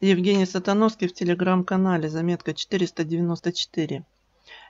Евгений Сатановский в телеграм-канале, заметка 494.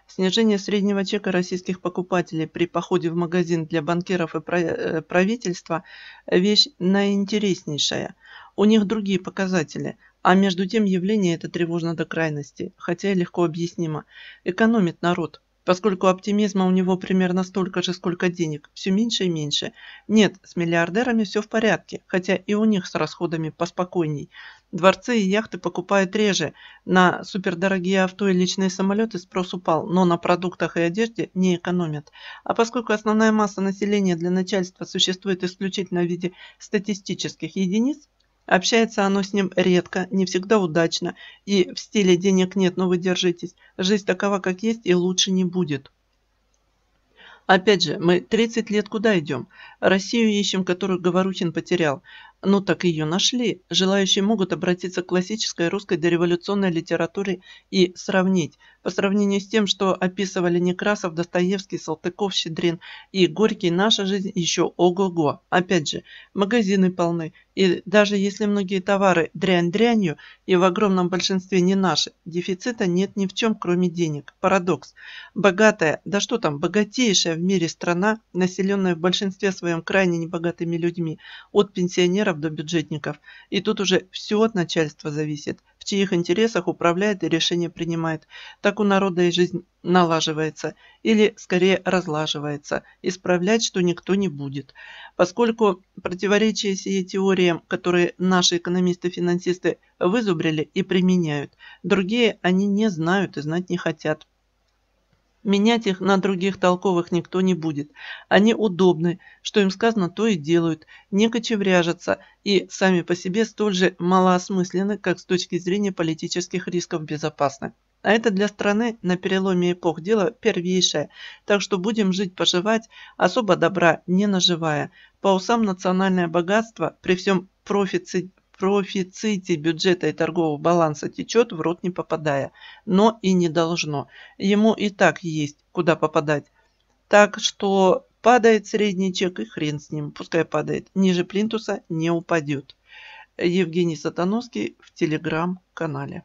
Снижение среднего чека российских покупателей при походе в магазин для банкиров и э, правительства – вещь наинтереснейшая. У них другие показатели, а между тем явление это тревожно до крайности, хотя и легко объяснимо. Экономит народ – поскольку оптимизма у него примерно столько же, сколько денег, все меньше и меньше. Нет, с миллиардерами все в порядке, хотя и у них с расходами поспокойней. Дворцы и яхты покупают реже, на супердорогие авто и личные самолеты спрос упал, но на продуктах и одежде не экономят. А поскольку основная масса населения для начальства существует исключительно в виде статистических единиц, Общается оно с ним редко, не всегда удачно, и в стиле «денег нет, но вы держитесь», жизнь такова, как есть, и лучше не будет. Опять же, мы 30 лет куда идем? Россию ищем, которую Говорухин потерял. Ну так ее нашли. Желающие могут обратиться к классической русской дореволюционной литературе и сравнить. По сравнению с тем, что описывали Некрасов, Достоевский, Салтыков, Щедрин и Горький, наша жизнь еще ого-го. Опять же, магазины полны. И даже если многие товары дрянь дрянью и в огромном большинстве не наши, дефицита нет ни в чем, кроме денег. Парадокс. Богатая, да что там, богатейшая в мире страна, населенная в большинстве своем крайне небогатыми людьми, от пенсионеров пенсионеров до бюджетников, и тут уже все от начальства зависит, в чьих интересах управляет и решения принимает. Так у народа и жизнь налаживается, или скорее разлаживается, исправлять, что никто не будет. Поскольку противоречия сие теориям, которые наши экономисты-финансисты вызубрили и применяют, другие они не знают и знать не хотят. Менять их на других толковых никто не будет. Они удобны, что им сказано, то и делают, не кочевряжатся и сами по себе столь же малоосмысленны, как с точки зрения политических рисков безопасны. А это для страны на переломе эпох дело первейшее, так что будем жить-поживать, особо добра не наживая. По усам национальное богатство при всем профици профиците бюджета и торгового баланса течет, в рот не попадая, но и не должно. Ему и так есть куда попадать. Так что падает средний чек и хрен с ним, пускай падает. Ниже плинтуса не упадет. Евгений Сатановский в телеграм-канале.